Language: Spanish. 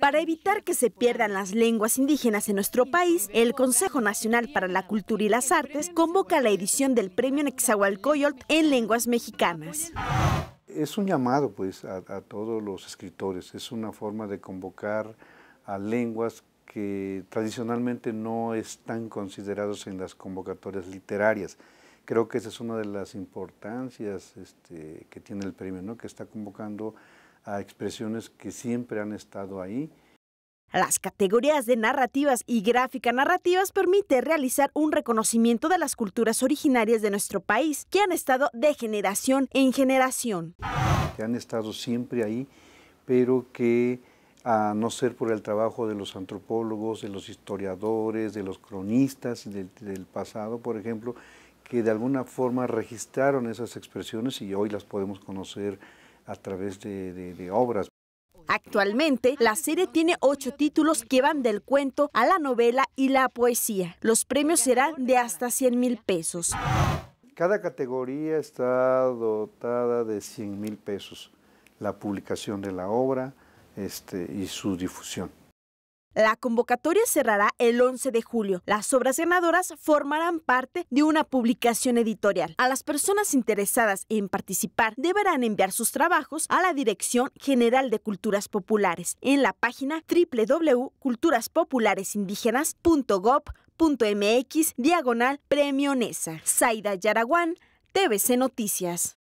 Para evitar que se pierdan las lenguas indígenas en nuestro país, el Consejo Nacional para la Cultura y las Artes convoca la edición del Premio Nexahualcoyolt en lenguas mexicanas. Es un llamado pues a, todos los escritores, es una forma de convocar a lenguas que tradicionalmente no están consideradas en las convocatorias literarias. Creo que esa es una de las importancias este, que tiene el premio, ¿no? que está convocando a expresiones que siempre han estado ahí. Las categorías de narrativas y gráfica narrativas permite realizar un reconocimiento de las culturas originarias de nuestro país, que han estado de generación en generación. Que han estado siempre ahí, pero que a no ser por el trabajo de los antropólogos, de los historiadores, de los cronistas del, del pasado, por ejemplo, que de alguna forma registraron esas expresiones y hoy las podemos conocer a través de, obras. Actualmente, la serie tiene ocho títulos que van del cuento a la novela y la poesía. Los premios serán de hasta 100 mil pesos. Cada categoría está dotada de 100 mil pesos. La publicación de la obra este, y su difusión. La convocatoria cerrará el 11 de julio. Las obras ganadoras formarán parte de una publicación editorial. A las personas interesadas en participar deberán enviar sus trabajos a la Dirección General de Culturas Populares en la página www.culturaspopularesindígenas.gov.mx diagonal premio NESA. Zaida Yaraguán, TVC Noticias.